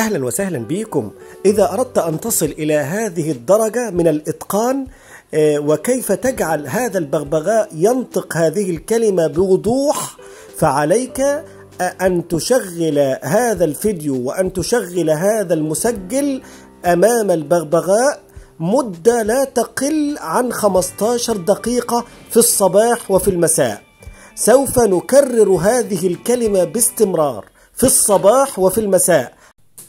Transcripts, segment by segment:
أهلا وسهلا بكم إذا أردت أن تصل إلى هذه الدرجة من الإتقان آه، وكيف تجعل هذا البغبغاء ينطق هذه الكلمة بوضوح فعليك آه، أن تشغل هذا الفيديو وأن تشغل هذا المسجل أمام البغبغاء مدة لا تقل عن 15 دقيقة في الصباح وفي المساء سوف نكرر هذه الكلمة باستمرار في الصباح وفي المساء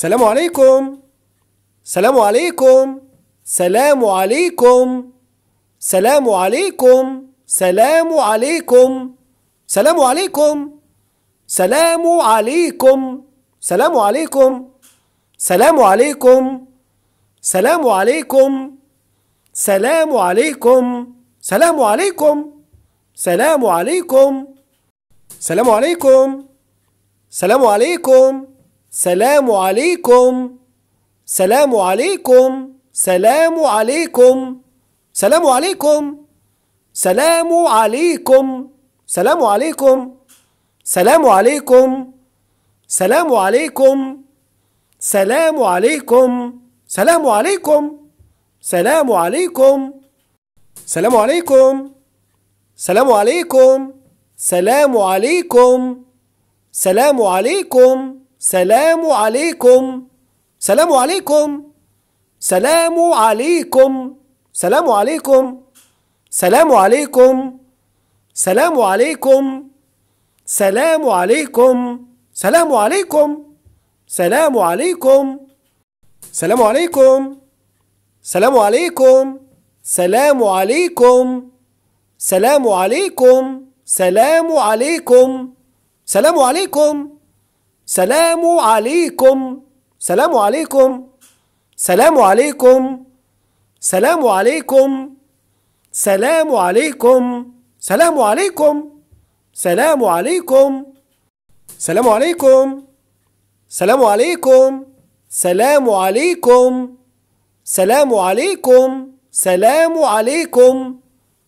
سلام عليكم سلام عليكم سلام عليكم سلام عليكم سلام عليكم سلام عليكم سلام عليكم سلام عليكم سلام عليكم سلام عليكم سلام عليكم سلام عليكم سلام عليكم سلام عليكم سلام عليكم سلام عليكم سلام عليكم سلام عليكم سلام عليكم سلام عليكم سلام عليكم سلام عليكم سلام عليكم سلام عليكم سلام عليكم سلام عليكم سلام عليكم سلام عليكم سلام عليكم سلام عليكم سلام عليكم سلام عليكم سلام عليكم سلام عليكم سلام عليكم سلام عليكم سلام عليكم سلام عليكم سلام عليكم سلام عليكم سلام عليكم سلام عليكم سلام عليكم سلام عليكم سلام عليكم سلام عليكم سلام عليكم سلام عليكم سلام عليكم سلام عليكم سلام عليكم سلام عليكم سلام عليكم سلام عليكم سلام عليكم سلام عليكم سلام عليكم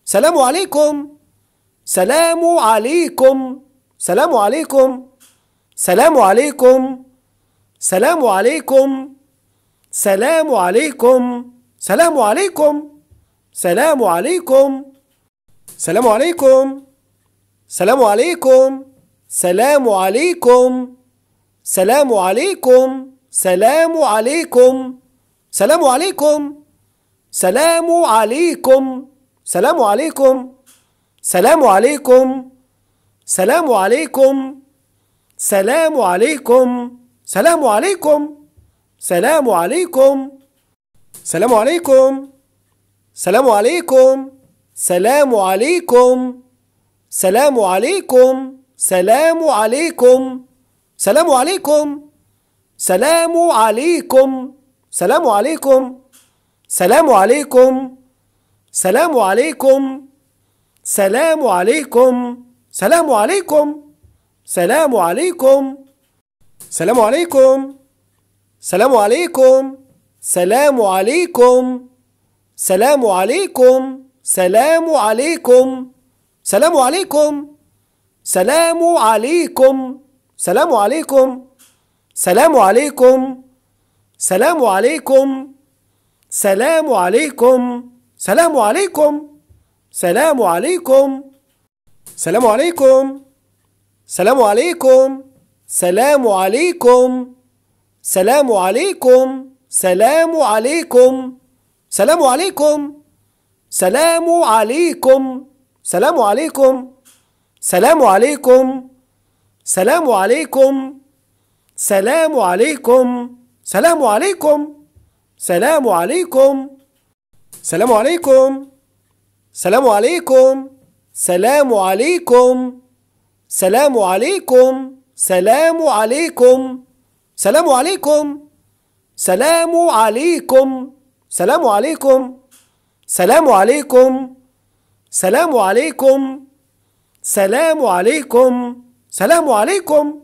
سلام عليكم سلام عليكم سلام عليكم سلام عليكم سلام عليكم سلام عليكم سلام عليكم سلام عليكم سلام عليكم سلام عليكم سلام عليكم سلام عليكم سلام عليكم سلام عليكم سلام عليكم سلام عليكم سلام عليكم سلام عليكم سلام عليكم سلام عليكم سلام عليكم سلام عليكم سلام عليكم سلام عليكم سلام عليكم سلام عليكم سلام عليكم سلام عليكم سلام عليكم سلام عليكم سلام عليكم سلام عليكم سلام عليكم سلام عليكم سلام عليكم سلام عليكم سلام عليكم سلام عليكم سلام عليكم سلام عليكم سلام عليكم سلام عليكم سلام عليكم سلام عليكم سلام عليكم سلام عليكم سلام عليكم سلام عليكم سلام عليكم سلام عليكم سلام عليكم سلام عليكم سلام عليكم سلام عليكم سلام عليكم سلام عليكم سلام عليكم سلام عليكم سلام عليكم سلام عليكم سلام عليكم سلام عليكم سلام عليكم سلام عليكم سلام عليكم سلام عليكم سلام عليكم سلام عليكم سلام عليكم سلام عليكم سلام عليكم سلام عليكم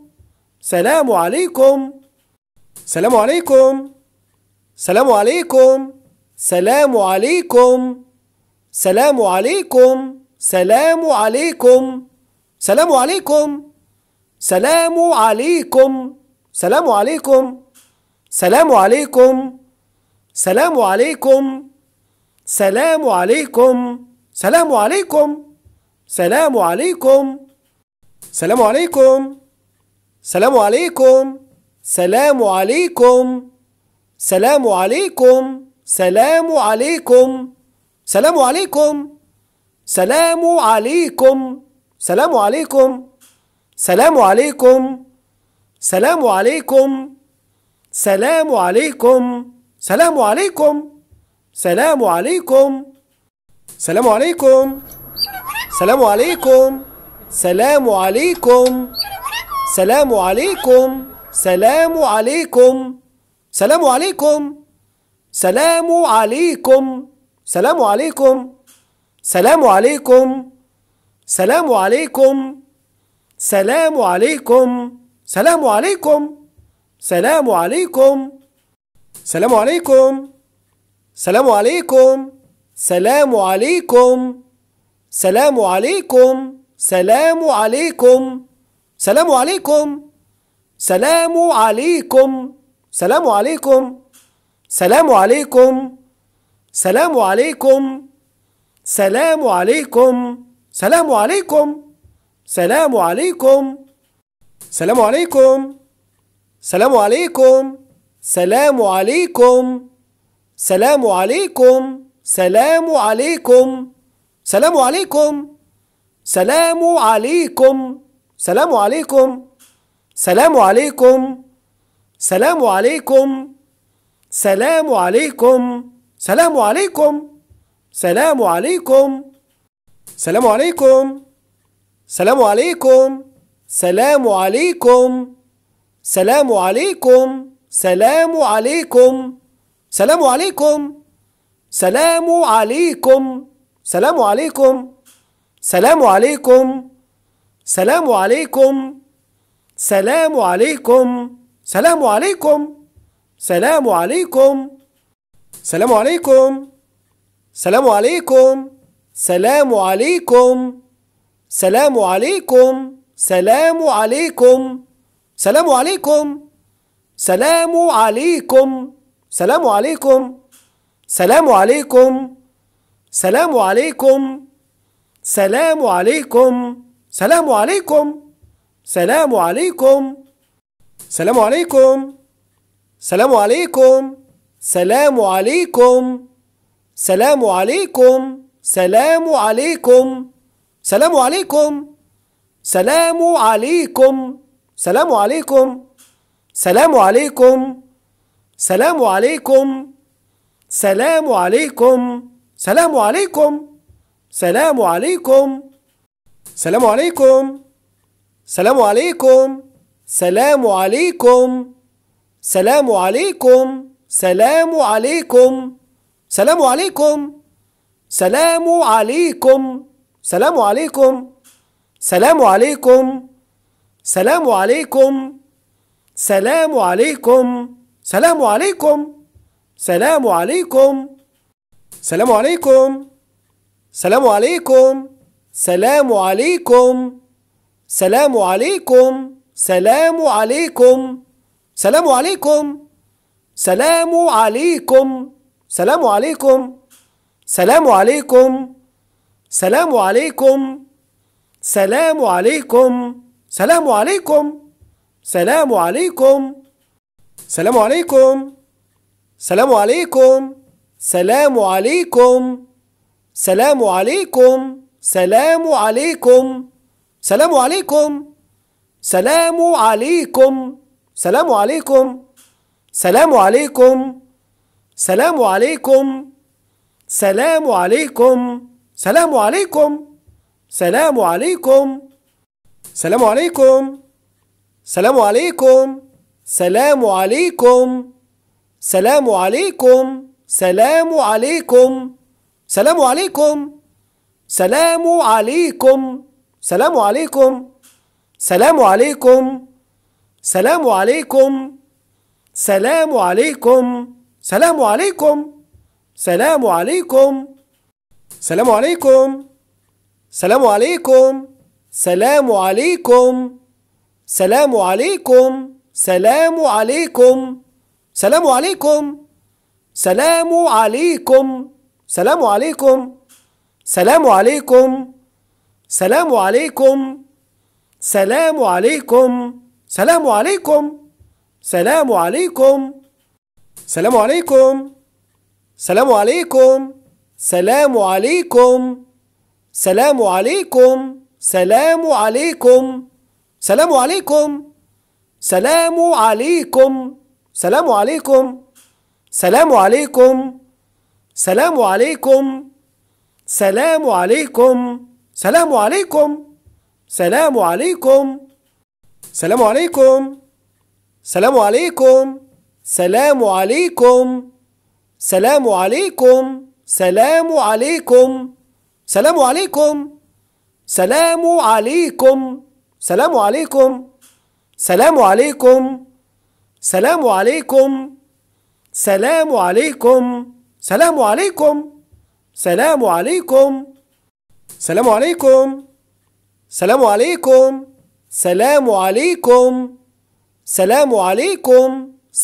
سلام عليكم سلام عليكم سلام عليكم سلام عليكم سلام عليكم سلام عليكم سلام عليكم سلام عليكم سلام عليكم سلام عليكم سلام عليكم سلام عليكم سلام عليكم سلام عليكم سلام عليكم سلام عليكم سلام عليكم سلام عليكم سلام عليكم سلام عليكم سلام عليكم سلام عليكم سلام عليكم سلام عليكم سلام عليكم سلام عليكم سلام عليكم سلام عليكم سلام عليكم سلام عليكم سلام عليكم سلام عليكم سلام عليكم سلام عليكم سلام عليكم سلام عليكم سلام عليكم سلام عليكم سلام عليكم سلام عليكم سلام عليكم سلام عليكم سلام عليكم سلام عليكم سلام عليكم سلام عليكم سلام عليكم سلام عليكم سلام عليكم سلام عليكم سلام عليكم سلام عليكم سلام عليكم سلام عليكم سلام عليكم سلام عليكم سلام عليكم سلام عليكم سلام عليكم سلام عليكم سلام عليكم سلام عليكم سلام عليكم سلام عليكم سلام عليكم سلام عليكم سلام عليكم سلام عليكم سلام عليكم سلام عليكم سلام عليكم سلام عليكم سلام عليكم سلام عليكم سلام عليكم سلام عليكم سلام عليكم سلام عليكم سلام عليكم سلام عليكم سلام عليكم سلام عليكم سلام عليكم سلام عليكم سلام عليكم سلام عليكم سلام عليكم سلام عليكم سلام عليكم سلام عليكم سلام عليكم سلام عليكم سلام عليكم سلام عليكم سلام عليكم سلام عليكم سلام عليكم سلام عليكم سلام عليكم سلام عليكم سلام عليكم سلام عليكم سلام عليكم سلام عليكم سلام عليكم سلام عليكم سلام عليكم سلام عليكم سلام عليكم سلام عليكم سلام عليكم سلام عليكم سلام عليكم سلام عليكم سلام عليكم سلام عليكم سلام عليكم سلام عليكم سلام عليكم سلام عليكم سلام عليكم سلام عليكم سلام عليكم سلام عليكم سلام عليكم سلام عليكم سلام عليكم سلام عليكم سلام عليكم سلام عليكم سلام عليكم سلام عليكم سلام عليكم سلام عليكم سلام عليكم سلام عليكم سلام عليكم سلام عليكم سلام عليكم سلام عليكم سلام عليكم سلام عليكم سلام عليكم سلام عليكم سلام عليكم سلام عليكم سلام عليكم سلام عليكم سلام عليكم سلام عليكم سلام عليكم سلام عليكم سلام عليكم سلام عليكم سلام عليكم سلام عليكم سلام عليكم سلام عليكم سلام عليكم سلام عليكم سلام عليكم سلام عليكم سلام عليكم سلام عليكم سلام عليكم سلام عليكم سلام عليكم سلام عليكم سلام عليكم سلام عليكم سلام عليكم سلام عليكم سلام عليكم سلام عليكم سلام عليكم سلام عليكم سلام عليكم سلام عليكم سلام عليكم سلام عليكم سلام عليكم سلام عليكم سلام عليكم سلام عليكم سلام عليكم سلام عليكم سلام عليكم سلام عليكم سلام عليكم سلام عليكم سلام عليكم سلام عليكم سلام عليكم سلام عليكم سلام عليكم سلام عليكم سلام عليكم سلام عليكم سلام عليكم سلام عليكم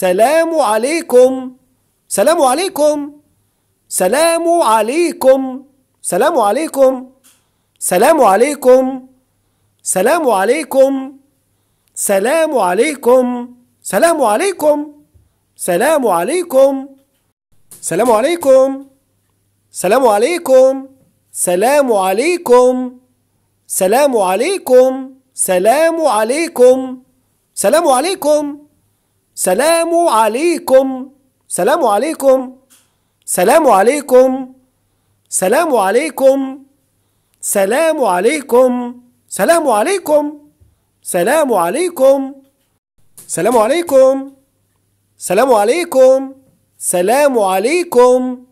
سلام عليكم سلام عليكم سلام عليكم سلام عليكم سلام عليكم سلام عليكم سلام عليكم سلام عليكم سلام عليكم سلام عليكم سلام عليكم سلام عليكم سلام عليكم سلام عليكم سلام عليكم سلام عليكم سلام عليكم سلام عليكم سلام عليكم سلام عليكم سلام عليكم سلام عليكم سلام عليكم سلام عليكم سلام عليكم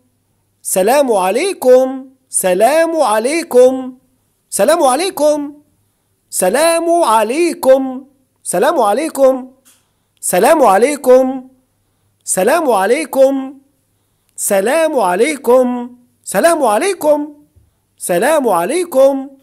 سلام عليكم سلام عليكم سلام عليكم سلام عليكم سلام عليكم سلام عليكم سلام عليكم سلام عليكم سلام عليكم سلام عليكم